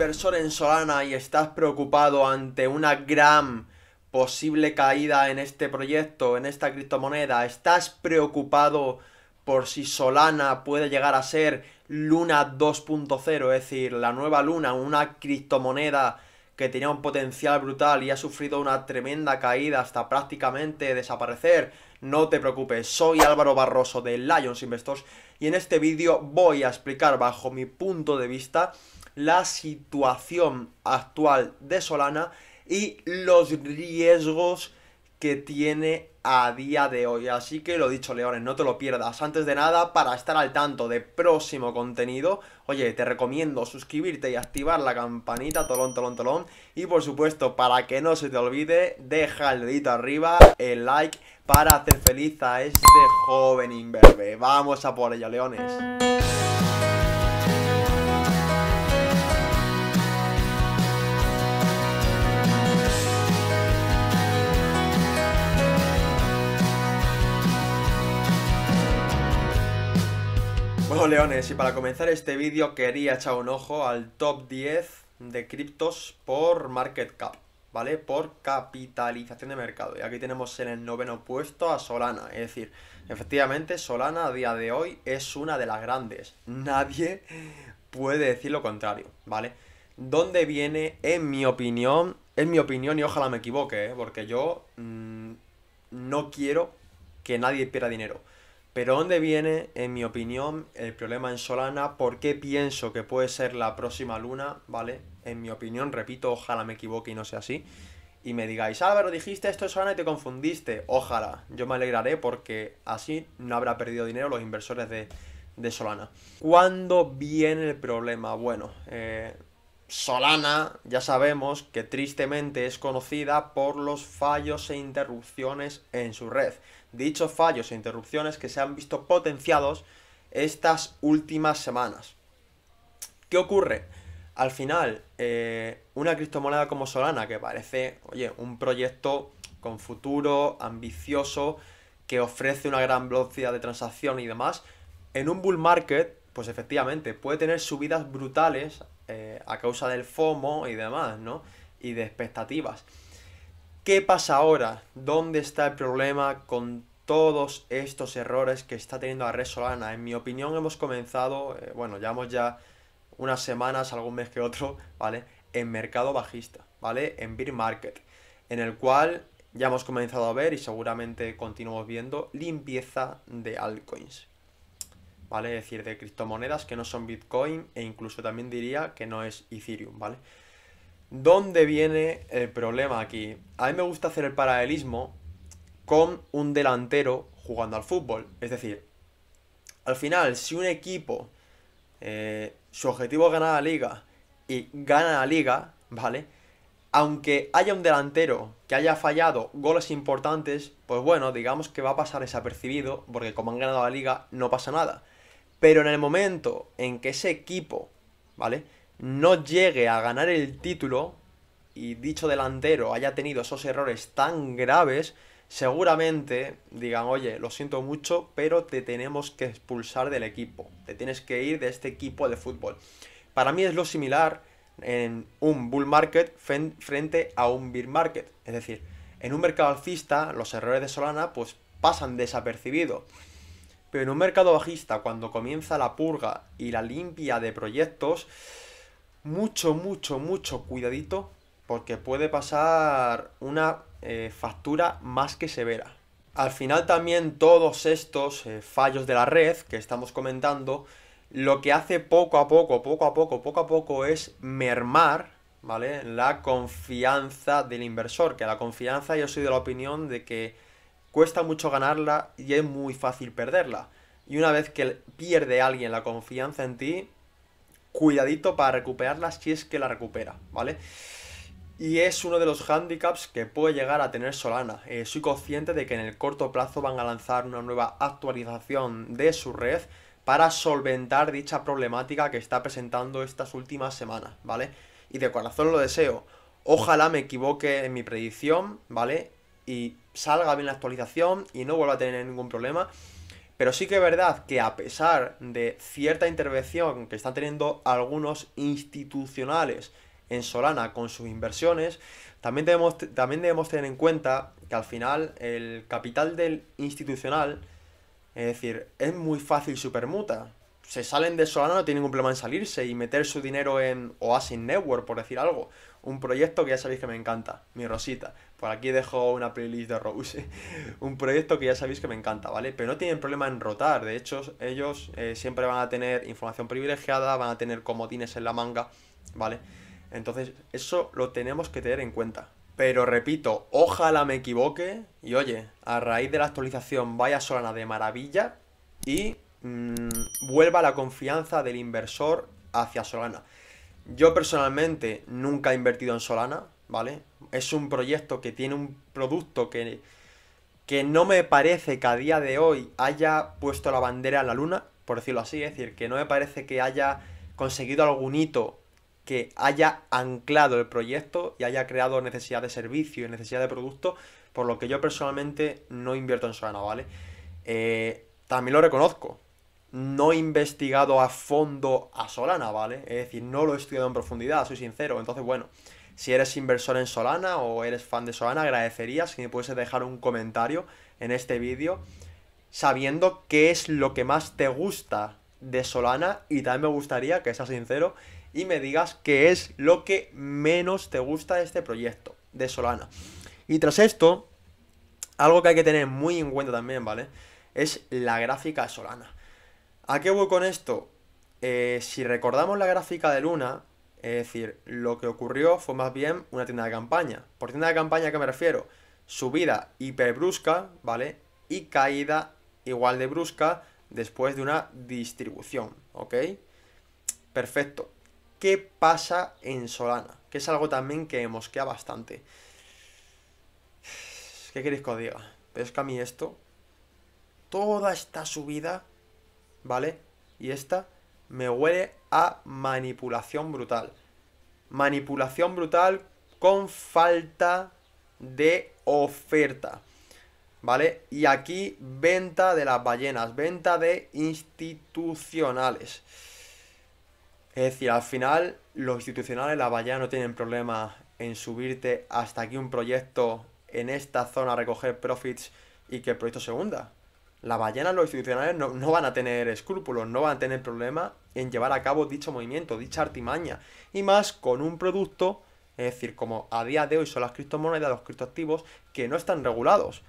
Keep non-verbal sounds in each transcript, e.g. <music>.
inversor en Solana y estás preocupado ante una gran posible caída en este proyecto, en esta criptomoneda, estás preocupado por si Solana puede llegar a ser Luna 2.0, es decir, la nueva Luna, una criptomoneda que tenía un potencial brutal y ha sufrido una tremenda caída hasta prácticamente desaparecer, no te preocupes, soy Álvaro Barroso de Lions Investors y en este vídeo voy a explicar bajo mi punto de vista la situación actual de Solana y los riesgos que tiene a día de hoy. Así que lo dicho, leones, no te lo pierdas. Antes de nada, para estar al tanto de próximo contenido, oye, te recomiendo suscribirte y activar la campanita, tolón, tolón, tolón. Y por supuesto, para que no se te olvide, deja el dedito arriba, el like, para hacer feliz a este joven imberbe. Vamos a por ello, leones. leones y para comenzar este vídeo quería echar un ojo al top 10 de criptos por market cap, ¿vale? Por capitalización de mercado. Y aquí tenemos en el noveno puesto a Solana. Es decir, efectivamente Solana a día de hoy es una de las grandes. Nadie puede decir lo contrario, ¿vale? ¿Dónde viene, en mi opinión, en mi opinión y ojalá me equivoque, ¿eh? porque yo mm, no quiero que nadie pierda dinero. Pero ¿dónde viene, en mi opinión, el problema en Solana? ¿Por qué pienso que puede ser la próxima luna? ¿Vale? En mi opinión, repito, ojalá me equivoque y no sea así. Y me digáis, Álvaro, dijiste esto de Solana y te confundiste. Ojalá, yo me alegraré porque así no habrá perdido dinero los inversores de, de Solana. ¿Cuándo viene el problema? Bueno, eh, Solana ya sabemos que tristemente es conocida por los fallos e interrupciones en su red. Dichos fallos e interrupciones que se han visto potenciados estas últimas semanas. ¿Qué ocurre? Al final, eh, una criptomoneda como Solana, que parece, oye, un proyecto con futuro, ambicioso, que ofrece una gran velocidad de transacción y demás, en un bull market pues efectivamente, puede tener subidas brutales eh, a causa del FOMO y demás, ¿no? Y de expectativas. ¿Qué pasa ahora? ¿Dónde está el problema con todos estos errores que está teniendo la red Solana? En mi opinión hemos comenzado, eh, bueno, llevamos ya unas semanas, algún mes que otro, ¿vale? En mercado bajista, ¿vale? En bear market, en el cual ya hemos comenzado a ver y seguramente continuamos viendo limpieza de altcoins, ¿vale? Es decir, de criptomonedas que no son Bitcoin e incluso también diría que no es Ethereum, ¿vale? ¿Dónde viene el problema aquí? A mí me gusta hacer el paralelismo con un delantero jugando al fútbol. Es decir, al final, si un equipo, eh, su objetivo es ganar la liga y gana la liga, ¿vale? Aunque haya un delantero que haya fallado goles importantes, pues bueno, digamos que va a pasar desapercibido, porque como han ganado la liga, no pasa nada. Pero en el momento en que ese equipo, ¿vale? No llegue a ganar el título y dicho delantero haya tenido esos errores tan graves, seguramente digan, oye, lo siento mucho, pero te tenemos que expulsar del equipo, te tienes que ir de este equipo de fútbol. Para mí es lo similar en un bull market frente a un bear market, es decir, en un mercado alcista los errores de Solana pues pasan desapercibidos. Pero en un mercado bajista, cuando comienza la purga y la limpia de proyectos, mucho, mucho, mucho cuidadito, porque puede pasar una eh, factura más que severa. Al final también todos estos eh, fallos de la red que estamos comentando, lo que hace poco a poco, poco a poco, poco a poco es mermar, ¿vale? La confianza del inversor, que la confianza yo soy de la opinión de que cuesta mucho ganarla y es muy fácil perderla. Y una vez que pierde alguien la confianza en ti, cuidadito para recuperarla si es que la recupera, ¿vale? Y es uno de los handicaps que puede llegar a tener Solana. Eh, soy consciente de que en el corto plazo van a lanzar una nueva actualización de su red para solventar dicha problemática que está presentando estas últimas semanas, ¿vale? Y de corazón lo deseo. Ojalá me equivoque en mi predicción, ¿vale? y salga bien la actualización y no vuelva a tener ningún problema. Pero sí que es verdad que a pesar de cierta intervención que están teniendo algunos institucionales en Solana con sus inversiones, también debemos, también debemos tener en cuenta que al final el capital del institucional, es decir, es muy fácil su permuta. Se salen de Solana, no tienen ningún problema en salirse y meter su dinero en Oasis Network, por decir algo un proyecto que ya sabéis que me encanta, mi Rosita. Por aquí dejo una playlist de Rose. <laughs> un proyecto que ya sabéis que me encanta, ¿vale? Pero no tienen problema en rotar. De hecho, ellos eh, siempre van a tener información privilegiada, van a tener comodines en la manga, ¿vale? Entonces, eso lo tenemos que tener en cuenta. Pero repito, ojalá me equivoque. Y oye, a raíz de la actualización vaya Solana de maravilla y mm, vuelva la confianza del inversor hacia Solana. Yo personalmente nunca he invertido en Solana, ¿vale? Es un proyecto que tiene un producto que, que no me parece que a día de hoy haya puesto la bandera en la luna, por decirlo así, es decir, que no me parece que haya conseguido algún hito que haya anclado el proyecto y haya creado necesidad de servicio y necesidad de producto, por lo que yo personalmente no invierto en Solana, ¿vale? Eh, también lo reconozco, no he investigado a fondo a Solana, ¿vale? Es decir, no lo he estudiado en profundidad, soy sincero. Entonces, bueno, si eres inversor en Solana o eres fan de Solana, agradecería si me pudieses dejar un comentario en este vídeo sabiendo qué es lo que más te gusta de Solana y también me gustaría que seas sincero y me digas qué es lo que menos te gusta de este proyecto de Solana. Y tras esto, algo que hay que tener muy en cuenta también, ¿vale? Es la gráfica de Solana. ¿A qué voy con esto? Eh, si recordamos la gráfica de Luna, es decir, lo que ocurrió fue más bien una tienda de campaña. ¿Por tienda de campaña qué me refiero? Subida hiperbrusca, ¿vale? Y caída igual de brusca después de una distribución, ¿ok? Perfecto. ¿Qué pasa en Solana? Que es algo también que mosquea bastante. ¿Qué queréis que os diga? es que a mí esto, toda esta subida, ¿vale? Y esta me huele a manipulación brutal. Manipulación brutal con falta de oferta. ¿Vale? Y aquí venta de las ballenas, venta de institucionales. Es decir, al final los institucionales, las ballenas no tienen problema en subirte hasta aquí un proyecto en esta zona a recoger profits y que el proyecto se hunda la ballena, los institucionales no, van a tener escrúpulos, no van a tener problema en llevar a cabo dicho movimiento, dicha artimaña. Y más con un producto, es decir, como a día de hoy son las criptomonedas, los criptoactivos, que no están regulados.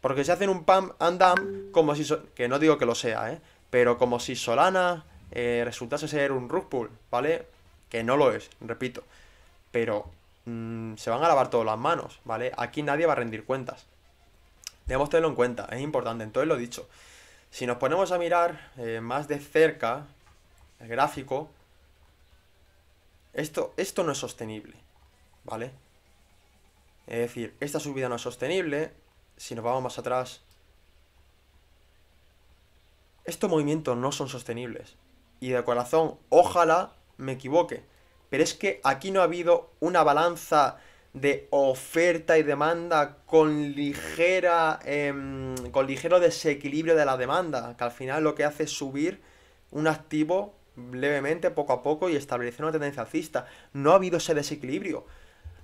Porque se hacen un pam and dump, como si. que no digo que lo sea, ¿eh? Pero como si Solana eh, resultase ser un rug pull, ¿vale? Que no lo es, repito. Pero mm, se van a lavar todas las manos, ¿vale? Aquí nadie va a rendir cuentas. Debemos tenerlo en cuenta, es importante, entonces lo dicho. Si nos ponemos a mirar eh, más de cerca el gráfico, esto, esto no es sostenible, ¿vale? Es decir, esta subida no es sostenible, si nos vamos más atrás, estos movimientos no son sostenibles. Y de corazón, ojalá me equivoque, pero es que aquí no ha habido una balanza de oferta y demanda con ligera em, con ligero desequilibrio de la demanda que al final lo que hace es subir un activo levemente poco a poco y establecer una tendencia alcista no ha habido ese desequilibrio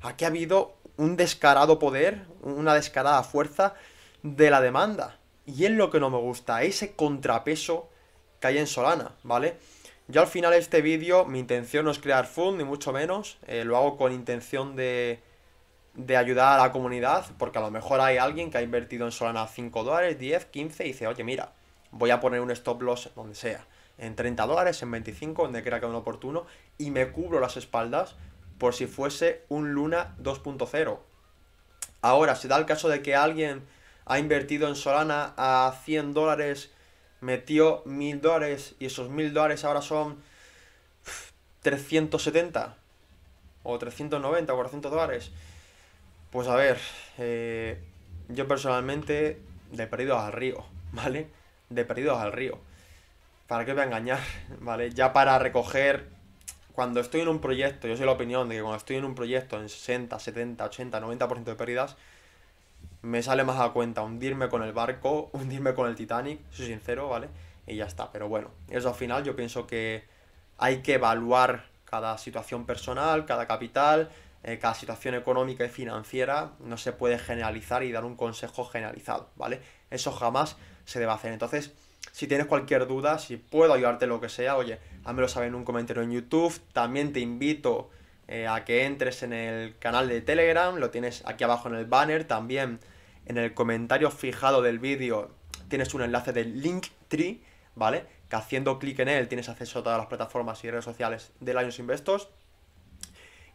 aquí ha habido un descarado poder una descarada fuerza de la demanda y es lo que no me gusta ese contrapeso que hay en Solana vale yo al final este vídeo mi intención no es crear fund ni mucho menos eh, lo hago con intención de de ayudar a la comunidad, porque a lo mejor hay alguien que ha invertido en Solana 5 dólares, 10, 15 y dice, oye, mira, voy a poner un stop loss donde sea, en 30 dólares, en 25, donde crea que es oportuno, y me cubro las espaldas por si fuese un Luna 2.0. Ahora, si da el caso de que alguien ha invertido en Solana a 100 dólares, metió 1000 dólares y esos 1000 dólares ahora son 370 o 390 o 400 dólares pues a ver, eh, yo personalmente de perdidos al río, <laughs> ¿vale? De perdidos al río. ¿Para qué voy a engañar? <laughs> ¿Vale? Ya para recoger, cuando estoy en un proyecto, yo soy la opinión de que cuando estoy en un proyecto en 60, 70, 80, 90% de pérdidas, me sale más a cuenta hundirme con el barco, <laughs> hundirme con el Titanic, soy sincero, ¿vale? Y ya está, pero bueno, eso al final yo pienso que hay que evaluar cada situación personal, cada capital, eh, cada situación económica y financiera no se puede generalizar y dar un consejo generalizado, ¿vale? Eso jamás se debe hacer. Entonces, si tienes cualquier duda, si puedo ayudarte en lo que sea, oye, házmelo saber en un comentario en YouTube. También te invito eh, a que entres en el canal de Telegram, lo tienes aquí abajo en el banner. También en el comentario fijado del vídeo tienes un enlace del Linktree, ¿vale? Que haciendo clic en él tienes acceso a todas las plataformas y redes sociales de Lions Investos,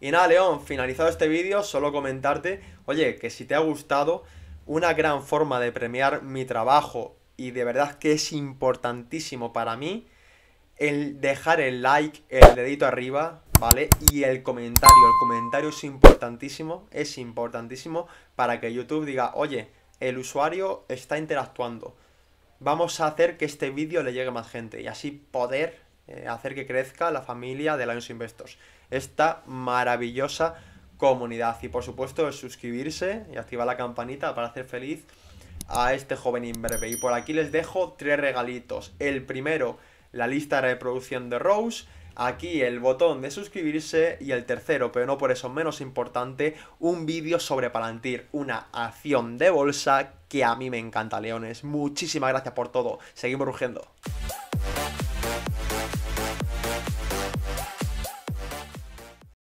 y nada, León, finalizado este vídeo, solo comentarte, oye, que si te ha gustado, una gran forma de premiar mi trabajo y de verdad que es importantísimo para mí, el dejar el like, el dedito arriba, ¿vale? Y el comentario, el comentario es importantísimo, es importantísimo para que YouTube diga, oye, el usuario está interactuando. Vamos a hacer que este vídeo le llegue a más gente y así poder eh, hacer que crezca la familia de Lions Investors, esta maravillosa comunidad. Y por supuesto, suscribirse y activar la campanita para hacer feliz a este joven imberbe. Y por aquí les dejo tres regalitos. El primero, la lista de reproducción de Rose. Aquí el botón de suscribirse y el tercero, pero no por eso menos importante, un vídeo sobre Palantir, una acción de bolsa que a mí me encanta, leones. Muchísimas gracias por todo. Seguimos rugiendo.